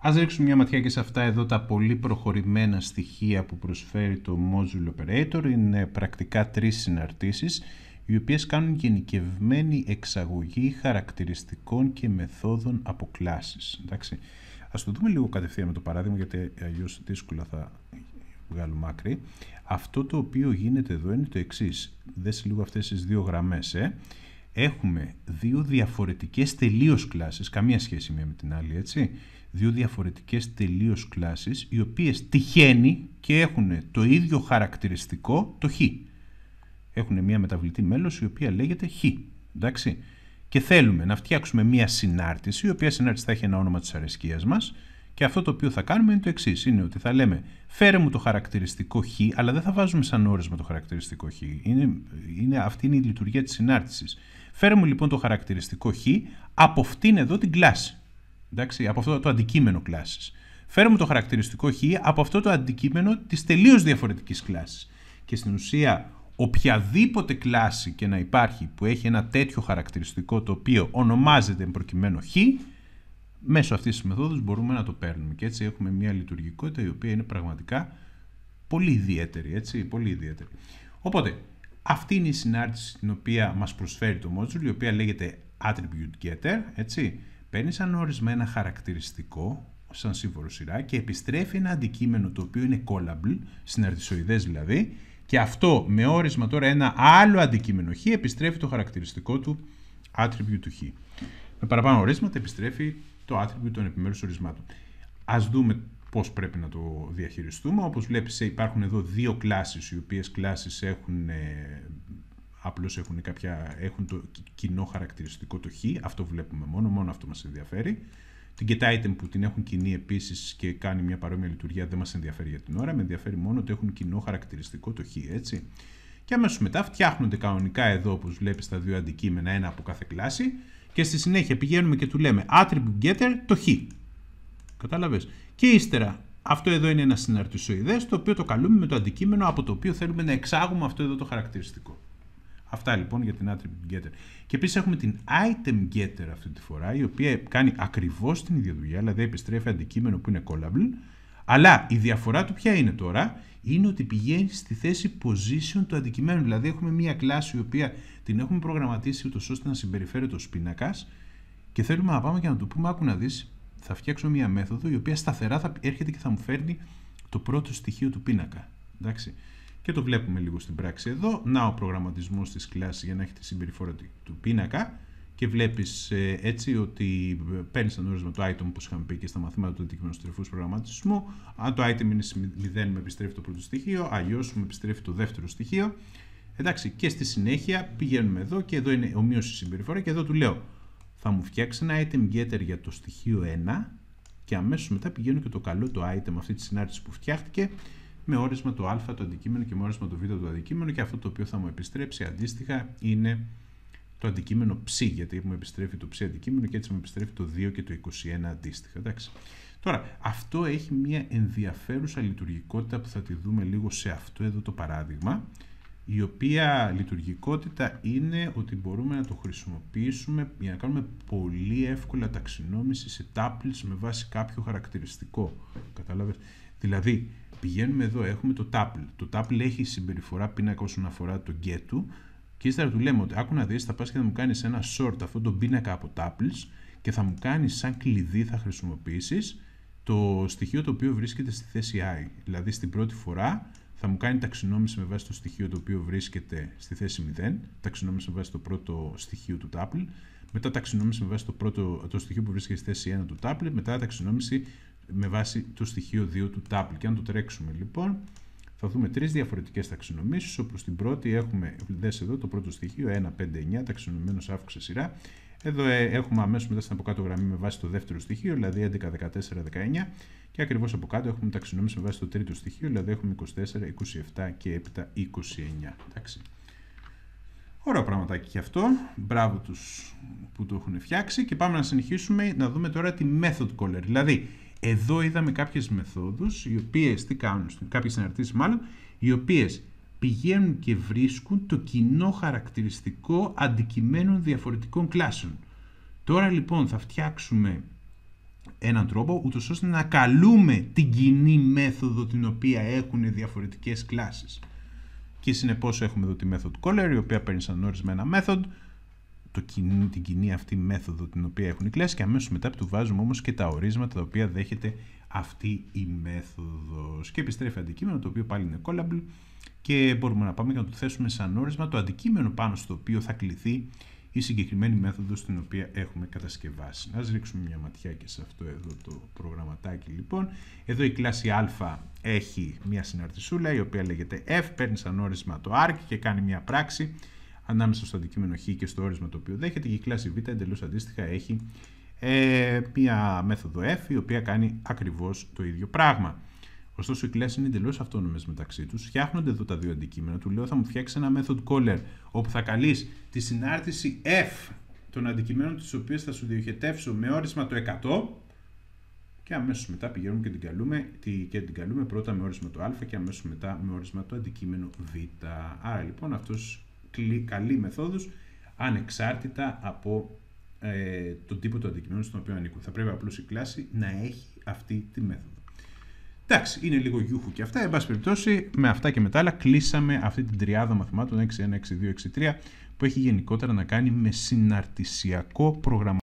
Ας ρίξουμε μια ματιά και σε αυτά εδώ τα πολύ προχωρημένα στοιχεία που προσφέρει το Module Operator. Είναι πρακτικά τρεις συναρτήσεις, οι οποίες κάνουν γενικευμένη εξαγωγή χαρακτηριστικών και μεθόδων από κλάσεις. Εντάξει. Ας το δούμε λίγο κατευθείαν με το παράδειγμα, γιατί αλλιώς δύσκολα θα βγάλουμε άκρη. Αυτό το οποίο γίνεται εδώ είναι το εξής. Δες λίγο αυτές τις δύο γραμμές. Ε. Έχουμε δύο διαφορετικές τελείως κλάσεις, καμία σχέση μία με την άλλη, έτσι δύο διαφορετικές τελείως κλάσεις οι οποίες τυχαίνει και έχουν το ίδιο χαρακτηριστικό το χ. Έχουν μια μεταβλητή μέλος η οποία λέγεται χ. Εντάξει. Και θέλουμε να φτιάξουμε μια συνάρτηση η οποία συνάρτηση θα έχει ένα όνομα της αρεσκίας μας και αυτό το οποίο θα κάνουμε είναι το εξής: Είναι ότι θα λέμε φέρε μου το χαρακτηριστικό χ, αλλά δεν θα βάζουμε σαν όρισμα το χαρακτηριστικό χ. Είναι, είναι, αυτή είναι η λειτουργία της συνάρτησης. Φέρε μου λοιπόν το χαρακτηριστικό χ από αυτήν εδώ την κλάση. Εντάξει, από αυτό το αντικείμενο κλάση. Φέρουμε το χαρακτηριστικό χ από αυτό το αντικείμενο της τελείως διαφορετικής κλάση. Και στην ουσία, οποιαδήποτε κλάση και να υπάρχει που έχει ένα τέτοιο χαρακτηριστικό το οποίο ονομάζεται προκειμένου χ, μέσω αυτής της μεθόδου μπορούμε να το παίρνουμε. Και έτσι έχουμε μια λειτουργικότητα η οποία είναι πραγματικά πολύ ιδιαίτερη. Έτσι, πολύ ιδιαίτερη. Οπότε, αυτή είναι η συνάρτηση την οποία μας προσφέρει το module, η οποία λέγεται attribute getter, έτσι, Παίρνει σαν ορισμένα χαρακτηριστικό, σαν σύμφωνο σειρά και επιστρέφει ένα αντικείμενο το οποίο είναι callable, συναρτησοειδές δηλαδή, και αυτό με όρισμα τώρα ένα άλλο αντικείμενο χ επιστρέφει το χαρακτηριστικό του attribute του χ. Με παραπάνω ορίσματα επιστρέφει το attribute των επιμέρους ορισμάτων. Ας δούμε πώς πρέπει να το διαχειριστούμε. Όπως βλέπεις ε, υπάρχουν εδώ δύο κλάσεις, οι οποίες κλάσεις έχουν ε, απλώς έχουν, κάποια, έχουν το κοινό χαρακτηριστικό το χ, αυτό βλέπουμε μόνο, μόνο αυτό μας ενδιαφέρει. Την get item που την έχουν κοινή επίσης και κάνει μια παρόμοια λειτουργία δεν μας ενδιαφέρει για την ώρα. Με ενδιαφέρει μόνο ότι έχουν κοινό χαρακτηριστικό το χ, έτσι. Και αμέσως μετά φτιάχνονται κανονικά εδώ, όπως βλέπεις, τα δύο αντικείμενα, ένα από κάθε κλάση. Και στη συνέχεια πηγαίνουμε και του λέμε attribute getter το χ. Κατάλαβες. Και ύστερα, αυτό εδώ είναι ένα συναρτησοειδές, το οποίο το καλούμε με το αντικείμενο από το οποίο θέλουμε να εξάγουμε αυτό εδώ το χαρακτηριστικό. Αυτά λοιπόν για την attribute getter. Και επίσης έχουμε την item getter αυτή τη φορά, η οποία κάνει ακριβώς την ίδια δουλειά, δηλαδή επιστρέφει αντικείμενο που είναι callable. Αλλά η διαφορά του ποια είναι τώρα, είναι ότι πηγαίνει στη θέση position του αντικειμένου. Δηλαδή έχουμε μια κλάση η οποία την έχουμε προγραμματίσει ούτως ώστε να συμπεριφέρεται ω πίνακας και θέλουμε να πάμε και να του πούμε: Άκου να δεις, θα φτιάξω μια μέθοδο η οποία σταθερά θα έρχεται και θα μου φέρνει το πρώτο στοιχείο του πίνακα. Εντάξει και το βλέπουμε λίγο στην πράξη εδώ. Να ο προγραμματισμός της κλάσης για να έχει τη συμπεριφορά του πίνακα και βλέπεις ε, έτσι ότι παίρνεις τον όρισμα το item όπως είχαμε πει και στα μαθήματα του αντικειμενοστρεφού προγραμματισμού. Αν το item είναι 0 με επιστρέφει το πρώτο στοιχείο, αλλιώς μου επιστρέφει το δεύτερο στοιχείο. Εντάξει, και στη συνέχεια πηγαίνουμε εδώ και εδώ είναι ομοίωση συμπεριφορά και εδώ του λέω θα μου φτιάξει ένα item getter για το στοιχείο 1 και αμέσως μετά πηγαίνω και το καλό το item αυτή τη συνάρτηση που φτιάχτηκε με όρισμα το α το αντικείμενο και με όρισμα το β το αντικείμενο και αυτό το οποίο θα μου επιστρέψει αντίστοιχα είναι το αντικείμενο ψ, γιατί μου επιστρέφει το ψ αντικείμενο και έτσι μου επιστρέφει το 2 και το 21 αντίστοιχα. Εντάξει. Τώρα, αυτό έχει μια ενδιαφέρουσα λειτουργικότητα που θα τη δούμε λίγο σε αυτό εδώ το παράδειγμα, η οποία λειτουργικότητα είναι ότι μπορούμε να το χρησιμοποιήσουμε για να κάνουμε πολύ εύκολα ταξινόμηση σε τάπλες με βάση κάποιο χαρακτηριστικό. Κατάλαβες. Δηλαδή, Πηγαίνουμε εδώ, έχουμε το Tuple. Το Tuple έχει συμπεριφορά πίνακα όσον αφορά το get του και ύστερα του λέμε ότι άκου να δεις, θα πας και θα μου κάνεις ένα sort αυτό τον πίνακα από Tuples και θα μου κάνεις σαν κλειδί θα χρησιμοποιήσεις το στοιχείο το οποίο βρίσκεται στη θέση i. Δηλαδή στην πρώτη φορά θα μου κάνει ταξινόμηση με βάση το στοιχείο το οποίο βρίσκεται στη θέση 0, ταξινόμηση με βάση το πρώτο στοιχείο του tuple, μετά ταξινόμηση με βάση το, πρώτο, το στοιχείο που βρίσκεται στη θέση 1 του tuple, μετά ταξινόμηση με βάση το στοιχείο 2 του τάπλ. Και αν το τρέξουμε λοιπόν, θα δούμε τρεις διαφορετικές ταξινομήσεις, Όπως στην πρώτη έχουμε, δες εδώ, το πρώτο στοιχείο, 1, 5, 9, ταξινομημένο σειρά. Εδώ ε, έχουμε αμέσως μετά στην αποκάτω γραμμή με βάση το δεύτερο στοιχείο, δηλαδή 11, 14, 19. Και ακριβώς από κάτω έχουμε ταξινόμηση με βάση το τρίτο στοιχείο, δηλαδή έχουμε 24, 27 και έπειτα 29. Εντάξει. Ωραία πραγματάκι και αυτό. Μπράβο τους που το έχουν φτιάξει. Και πάμε να συνεχίσουμε να δούμε τώρα τη method caller. Δηλαδή, εδώ είδαμε κάποιες μεθόδους, οι οποίες τι κάνουν, κάποιες συναρτήσεις μάλλον, οι οποίες πηγαίνουν και βρίσκουν το κοινό χαρακτηριστικό αντικειμένων διαφορετικών κλάσεων. Τώρα λοιπόν θα φτιάξουμε έναν τρόπο ούτως ώστε να καλούμε την κοινή μέθοδο την οποία έχουν διαφορετικές κλάσεις. Και συνεπώς έχουμε εδώ τη method caller, η οποία παίρνει σαν όρισμα ένα μέθοδο, το την κοινή αυτή μέθοδο την οποία έχουν οι κλάσει και αμέσως μετά του βάζουμε όμως και τα ορίσματα τα οποία δέχεται αυτή η μέθοδος. Και επιστρέφει αντικείμενο το οποίο πάλι είναι callable και μπορούμε να πάμε και να το θέσουμε σαν όρισμα το αντικείμενο πάνω στο οποίο θα κληθεί η συγκεκριμένη μέθοδος την οποία έχουμε κατασκευάσει. Να ρίξουμε μια ματιά και σε αυτό εδώ το προγραμματάκι λοιπόν. Εδώ η κλάση α έχει μια συναρτησούλα η οποία λέγεται f, παίρνει σαν όρισμα το arc και κάνει μια πράξη ανάμεσα στο αντικείμενο χ και στο όρισμα το οποίο δέχεται και η κλάση β εντελώς αντίστοιχα έχει ε, μία μέθοδο f η οποία κάνει ακριβώς το ίδιο πράγμα. Ωστόσο, οι κλάσεις είναι εντελώς αυτόνομες μεταξύ τους. Φτιάχνονται εδώ τα δύο αντικείμενα. Του λέω θα μου φτιάξεις ένα method caller όπου θα καλείς τη συνάρτηση F των αντικειμένων τη οποία θα σου διοχετεύσω με όρισμα το 100 και αμέσως μετά πηγαίνουμε και την, καλούμε, και την καλούμε πρώτα με όρισμα το α και αμέσως μετά με όρισμα το αντικείμενο β. Άρα λοιπόν αυτός καλή μεθόδους ανεξάρτητα από ε, τον τύπο του αντικειμένου στον οποίο ανήκουν. Θα πρέπει απλώς η κλάση να έχει αυτή τη μέθοδο. Εντάξει, είναι λίγο γιούχου και αυτά. Εν πάση περιπτώσει, με αυτά και με τα άλλα, κλείσαμε αυτή την τριάδα μαθημάτων 6, 1, 6, 2, 6, 3 που έχει γενικότερα να κάνει με συναρτησιακό προγραμματισμό.